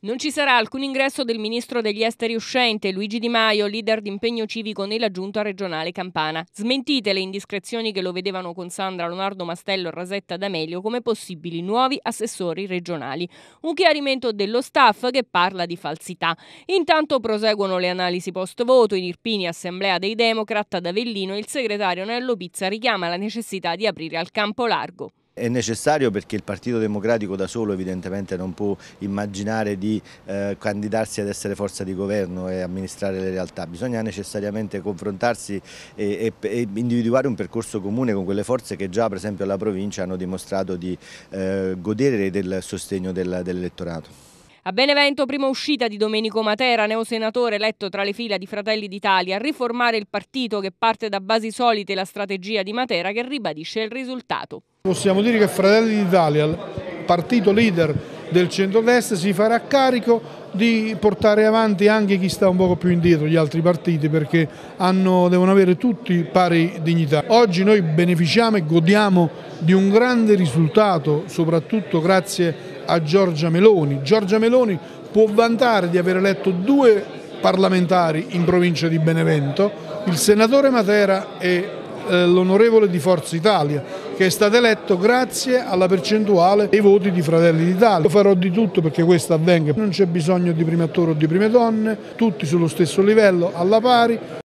Non ci sarà alcun ingresso del ministro degli esteri uscente Luigi Di Maio, leader d'impegno civico nella giunta regionale campana. Smentite le indiscrezioni che lo vedevano con Sandra Leonardo Mastello e Rasetta D'Amelio come possibili nuovi assessori regionali. Un chiarimento dello staff che parla di falsità. Intanto proseguono le analisi post voto. In Irpini, assemblea dei Democrat ad Avellino, il segretario Nello Pizza richiama la necessità di aprire al campo largo. È necessario perché il Partito Democratico da solo evidentemente non può immaginare di eh, candidarsi ad essere forza di governo e amministrare le realtà, bisogna necessariamente confrontarsi e, e, e individuare un percorso comune con quelle forze che già per esempio alla provincia hanno dimostrato di eh, godere del sostegno del, dell'elettorato. A Benevento, prima uscita di Domenico Matera, neo senatore eletto tra le fila di Fratelli d'Italia, riformare il partito che parte da basi solite la strategia di Matera che ribadisce il risultato. Possiamo dire che Fratelli d'Italia, partito leader del centro-destra si farà carico di portare avanti anche chi sta un poco più indietro, gli altri partiti, perché hanno, devono avere tutti pari dignità. Oggi noi beneficiamo e godiamo di un grande risultato, soprattutto grazie a Giorgia Meloni. Giorgia Meloni può vantare di aver eletto due parlamentari in provincia di Benevento, il senatore Matera e eh, l'onorevole di Forza Italia che è stato eletto grazie alla percentuale dei voti di Fratelli d'Italia. Io farò di tutto perché questo avvenga, non c'è bisogno di prime attore o di prime donne, tutti sullo stesso livello, alla pari,